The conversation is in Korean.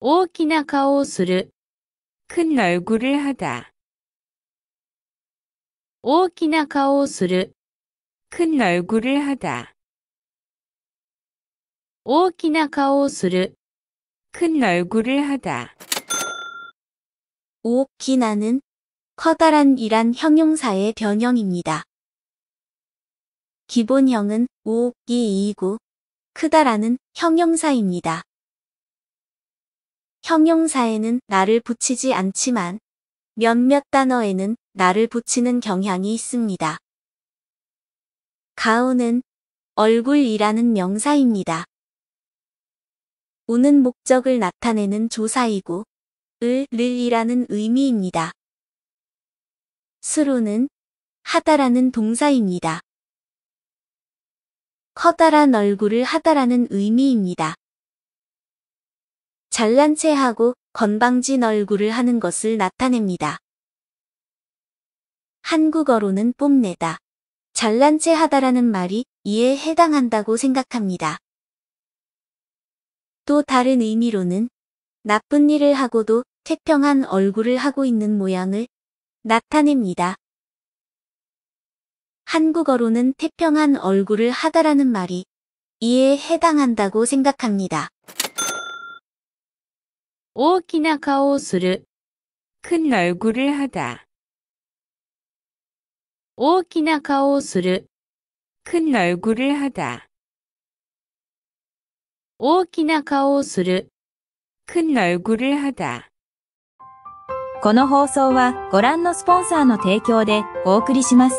大きな顔をする큰 얼굴을 하다 大きな顔をする큰 얼굴을 하다 大きな顔をする큰 얼굴을 하다 大き나는 커다란 이란 형용사의 변형입니다. 기본형은 5, 2이고 크다라는 형용사입니다. 형용사에는 나를 붙이지 않지만 몇몇 단어에는 나를 붙이는 경향이 있습니다. 가오는 얼굴이라는 명사입니다. 우는 목적을 나타내는 조사이고 을, 를이라는 의미입니다. 수로는 하다라는 동사입니다. 커다란 얼굴을 하다라는 의미입니다. 잘난 체하고 건방진 얼굴을 하는 것을 나타냅니다. 한국어로는 뽐내다, 잘난 체하다라는 말이 이에 해당한다고 생각합니다. 또 다른 의미로는 나쁜 일을 하고도 태평한 얼굴을 하고 있는 모양을 나타냅니다. 한국어로는 태평한 얼굴을 하다라는 말이 이에 해당한다고 생각합니다. 大きな顔をする。큰얼굴을하 다。 大きな顔をする。큰얼굴을하 다。 大きな顔をする。큰얼굴을하 다。 この放送はご覧のスポンサーの提供でお送りします。